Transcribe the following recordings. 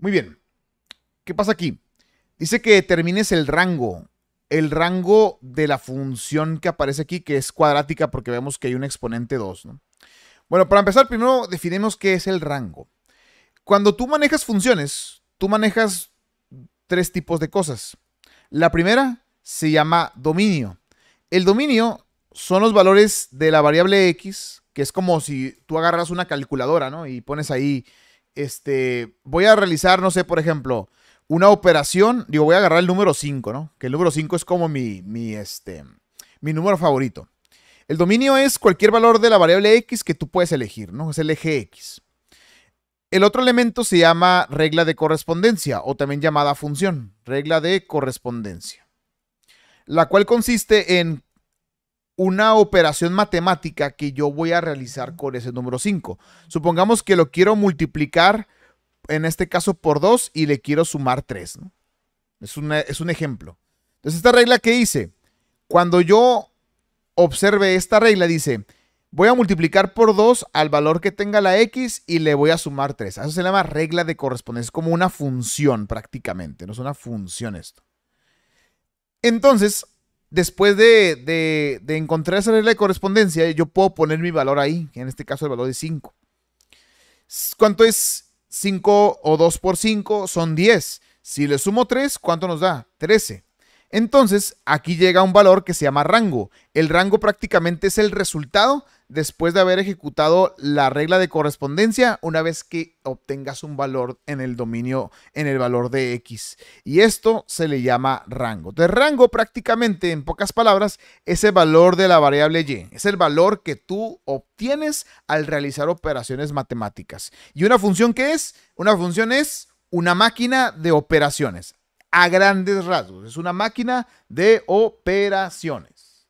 Muy bien. ¿Qué pasa aquí? Dice que determines el rango. El rango de la función que aparece aquí, que es cuadrática, porque vemos que hay un exponente 2. Bueno, para empezar, primero definimos qué es el rango. Cuando tú manejas funciones, tú manejas tres tipos de cosas. La primera se llama dominio. El dominio son los valores de la variable x, que es como si tú agarras una calculadora, ¿no? Y pones ahí este, voy a realizar, no sé, por ejemplo, una operación, digo, voy a agarrar el número 5, ¿no? Que el número 5 es como mi, mi, este, mi número favorito. El dominio es cualquier valor de la variable x que tú puedes elegir, ¿no? Es el eje x. El otro elemento se llama regla de correspondencia o también llamada función, regla de correspondencia, la cual consiste en una operación matemática que yo voy a realizar con ese número 5. Supongamos que lo quiero multiplicar, en este caso, por 2 y le quiero sumar 3. Es, es un ejemplo. Entonces, esta regla que hice, cuando yo observe esta regla, dice, voy a multiplicar por 2 al valor que tenga la x y le voy a sumar 3. Eso se llama regla de correspondencia. Es como una función prácticamente, no es una función esto. Entonces, después de, encontrar esa regla de correspondencia, yo puedo poner mi valor ahí, en este caso el valor de 5. ¿Cuánto es 5 o 2 por 5? Son 10. Si le sumo 3, ¿cuánto nos da? 13. Entonces, aquí llega un valor que se llama rango. El rango prácticamente es el resultado después de haber ejecutado la regla de correspondencia una vez que obtengas un valor en el dominio, en el valor de X. Y esto se le llama rango. Entonces, rango prácticamente, en pocas palabras, es el valor de la variable Y. Es el valor que tú obtienes al realizar operaciones matemáticas. ¿Y una función qué es? Una función es una máquina de operaciones a grandes rasgos. Es una máquina de operaciones.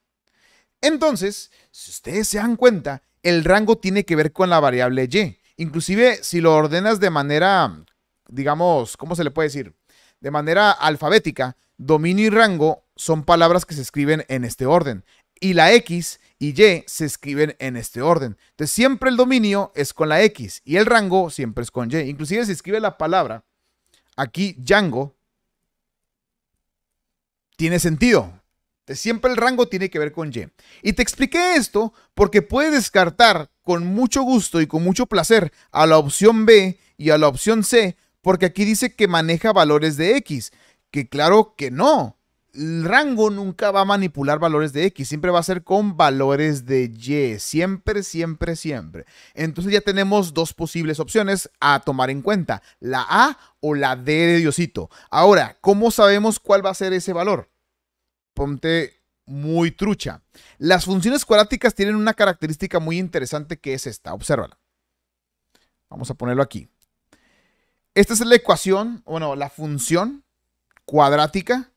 Entonces, si ustedes se dan cuenta, el rango tiene que ver con la variable y. Inclusive si lo ordenas de manera, digamos, ¿cómo se le puede decir? De manera alfabética, dominio y rango son palabras que se escriben en este orden. Y la X y Y se escriben en este orden. Entonces siempre el dominio es con la X y el rango siempre es con Y. Inclusive se escribe la palabra aquí Django tiene sentido. Siempre el rango tiene que ver con Y. Y te expliqué esto porque puedes descartar con mucho gusto y con mucho placer a la opción B y a la opción C, porque aquí dice que maneja valores de X, que claro que no el rango nunca va a manipular valores de X, siempre va a ser con valores de Y, siempre, siempre, siempre. Entonces ya tenemos dos posibles opciones a tomar en cuenta, la A o la D de Diosito. Ahora, ¿cómo sabemos cuál va a ser ese valor? Ponte muy trucha. Las funciones cuadráticas tienen una característica muy interesante que es esta, obsérvala. Vamos a ponerlo aquí. Esta es la ecuación, bueno, la función cuadrática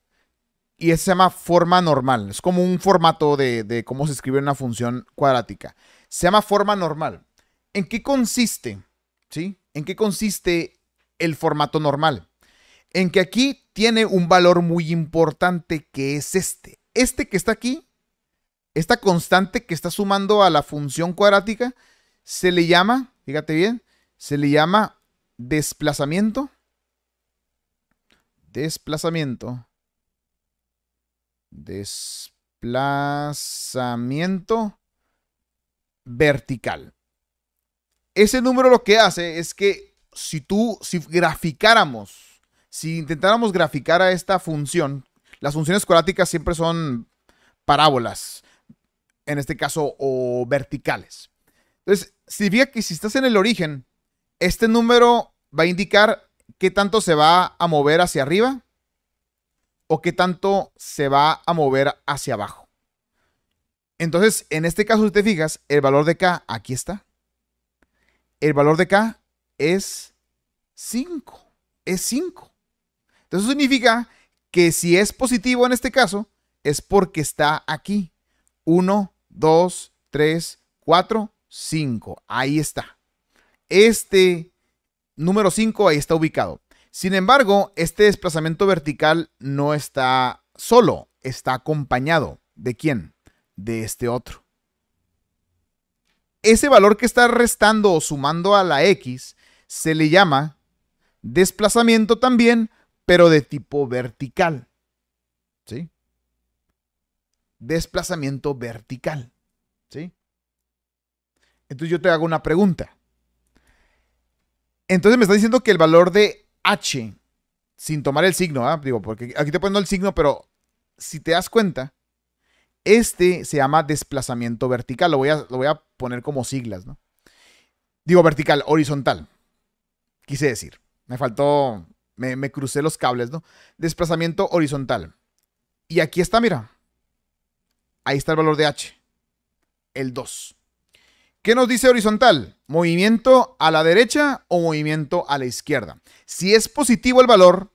y se llama forma normal. Es como un formato de, de cómo se escribe una función cuadrática. Se llama forma normal. ¿En qué consiste? ¿Sí? ¿En qué consiste el formato normal? En que aquí tiene un valor muy importante que es este. Este que está aquí, esta constante que está sumando a la función cuadrática, se le llama, fíjate bien, se le llama desplazamiento. Desplazamiento Desplazamiento vertical. Ese número lo que hace es que si tú, si graficáramos, si intentáramos graficar a esta función, las funciones cuadráticas siempre son parábolas, en este caso, o verticales. Entonces, significa que si estás en el origen, este número va a indicar qué tanto se va a mover hacia arriba o qué tanto se va a mover hacia abajo. Entonces, en este caso, si te fijas, el valor de K aquí está. El valor de K es 5. Es 5. Entonces, significa que si es positivo en este caso, es porque está aquí. 1, 2, 3, 4, 5. Ahí está. Este número 5 ahí está ubicado. Sin embargo, este desplazamiento vertical no está solo, está acompañado. ¿De quién? De este otro. Ese valor que está restando o sumando a la X se le llama desplazamiento también, pero de tipo vertical. ¿Sí? Desplazamiento vertical. ¿Sí? Entonces yo te hago una pregunta. Entonces me está diciendo que el valor de H, sin tomar el signo, ¿ah? digo, porque aquí te pongo el signo, pero si te das cuenta, este se llama desplazamiento vertical. Lo voy a, lo voy a poner como siglas, ¿no? Digo vertical, horizontal. Quise decir. Me faltó. Me, me crucé los cables, ¿no? Desplazamiento horizontal. Y aquí está, mira. Ahí está el valor de H. El 2. ¿Qué nos dice horizontal? ¿Movimiento a la derecha o movimiento a la izquierda? Si es positivo el valor,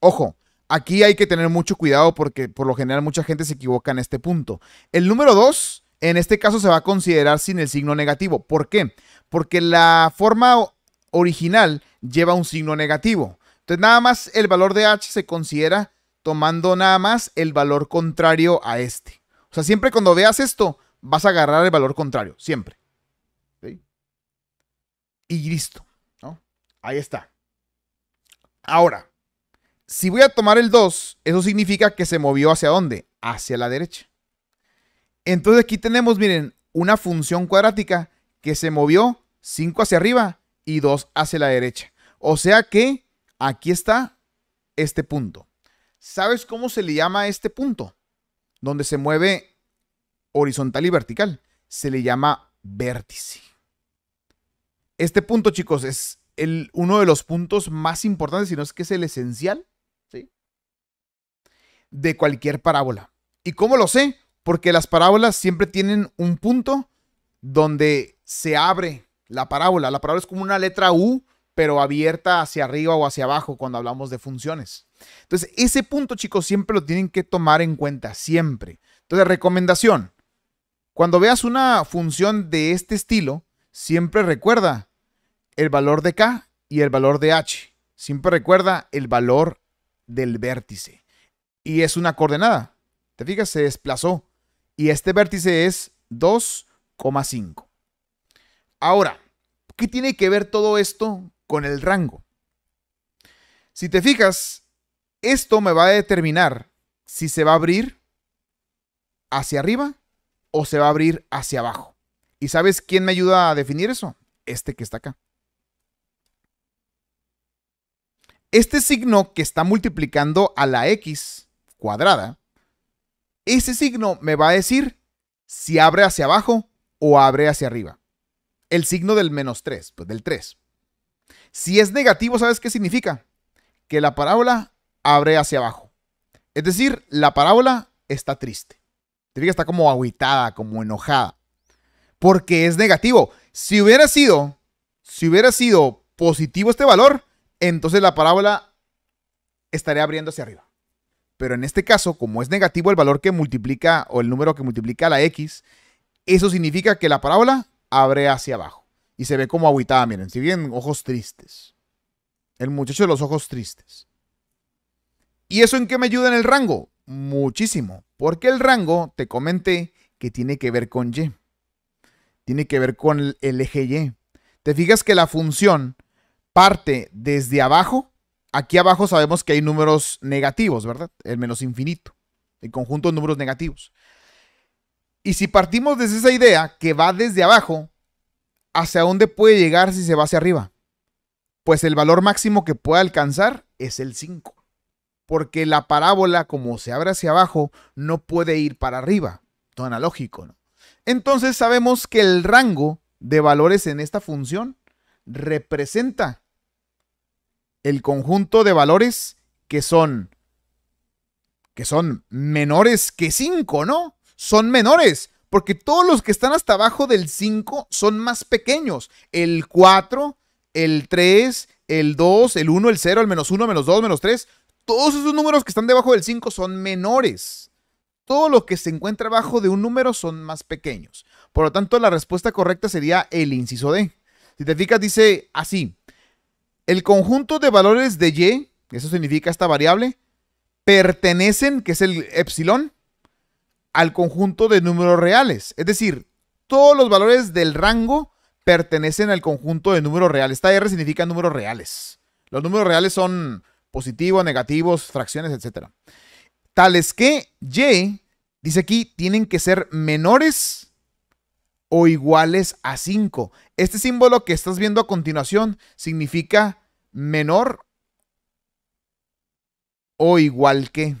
ojo, aquí hay que tener mucho cuidado porque por lo general mucha gente se equivoca en este punto. El número 2, en este caso se va a considerar sin el signo negativo. ¿Por qué? Porque la forma original lleva un signo negativo. Entonces nada más el valor de h se considera tomando nada más el valor contrario a este. O sea, siempre cuando veas esto, vas a agarrar el valor contrario, siempre. Y listo, ¿no? Ahí está. Ahora, si voy a tomar el 2, eso significa que se movió hacia dónde? Hacia la derecha. Entonces aquí tenemos, miren, una función cuadrática que se movió 5 hacia arriba y 2 hacia la derecha. O sea que aquí está este punto. ¿Sabes cómo se le llama a este punto? Donde se mueve horizontal y vertical. Se le llama vértice. Este punto, chicos, es uno de los puntos más importantes, si no es que es el esencial, ¿sí? De cualquier parábola. ¿Y cómo lo sé? Porque las parábolas siempre tienen un punto donde se abre la parábola. La parábola es como una letra U, pero abierta hacia arriba o hacia abajo cuando hablamos de funciones. Entonces, ese punto, chicos, siempre lo tienen que tomar en cuenta, siempre. Entonces, recomendación. Cuando veas una función de este estilo, siempre recuerda el valor de K y el valor de H. Siempre recuerda el valor del vértice. Y es una coordenada. Te fijas, se desplazó. Y este vértice es 2,5. Ahora, ¿qué tiene que ver todo esto con el rango? Si te fijas, esto me va a determinar si se va a abrir hacia arriba o se va a abrir hacia abajo. ¿Y sabes quién me ayuda a definir eso? Este que está acá. Este signo que está multiplicando a la x cuadrada, ese signo me va a decir si abre hacia abajo o abre hacia arriba. El signo del menos 3, pues del 3. Si es negativo, ¿sabes qué significa? Que la parábola abre hacia abajo. Es decir, la parábola está triste. Te está como aguitada, como enojada. Porque es negativo. Si hubiera sido, si hubiera sido positivo este valor, entonces la parábola estaría abriendo hacia arriba. Pero en este caso, como es negativo el valor que multiplica o el número que multiplica la x, eso significa que la parábola abre hacia abajo. Y se ve como aguitada, miren, si bien ojos tristes. El muchacho de los ojos tristes. ¿Y eso en qué me ayuda en el rango? Muchísimo. Porque el rango, te comenté, que tiene que ver con y. Tiene que ver con el eje y. Te fijas que la función parte desde abajo, aquí abajo sabemos que hay números negativos, ¿verdad? El menos infinito, el conjunto de números negativos. Y si partimos desde esa idea que va desde abajo, ¿hacia dónde puede llegar si se va hacia arriba? Pues el valor máximo que puede alcanzar es el 5. Porque la parábola, como se abre hacia abajo, no puede ir para arriba. Todo analógico, ¿no? Entonces sabemos que el rango de valores en esta función representa el conjunto de valores que son que son menores que 5, ¿no? Son menores, porque todos los que están hasta abajo del 5 son más pequeños. El 4, el 3, el 2, el 1, el 0, el menos 1, menos 2, menos 3. Todos esos números que están debajo del 5 son menores. Todo lo que se encuentra abajo de un número son más pequeños. Por lo tanto, la respuesta correcta sería el inciso D. Si te fijas, dice así, el conjunto de valores de y, eso significa esta variable, pertenecen, que es el epsilon, al conjunto de números reales. Es decir, todos los valores del rango pertenecen al conjunto de números reales. Esta R significa números reales. Los números reales son positivos, negativos, fracciones, etc. Tales que Y, dice aquí, tienen que ser menores o iguales a 5. Este símbolo que estás viendo a continuación significa menor o igual que.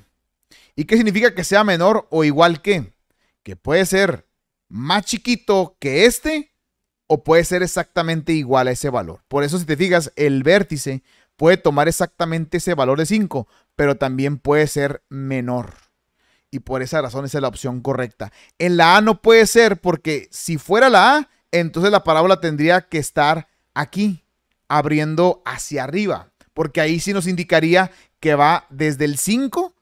¿Y qué significa que sea menor o igual que? Que puede ser más chiquito que este o puede ser exactamente igual a ese valor. Por eso si te fijas, el vértice puede tomar exactamente ese valor de 5, pero también puede ser menor y por esa razón es la opción correcta. En la A no puede ser porque si fuera la A, entonces la parábola tendría que estar aquí, abriendo hacia arriba, porque ahí sí nos indicaría que va desde el 5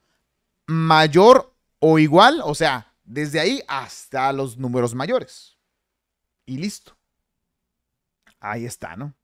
mayor o igual, o sea, desde ahí hasta los números mayores. Y listo. Ahí está, ¿no?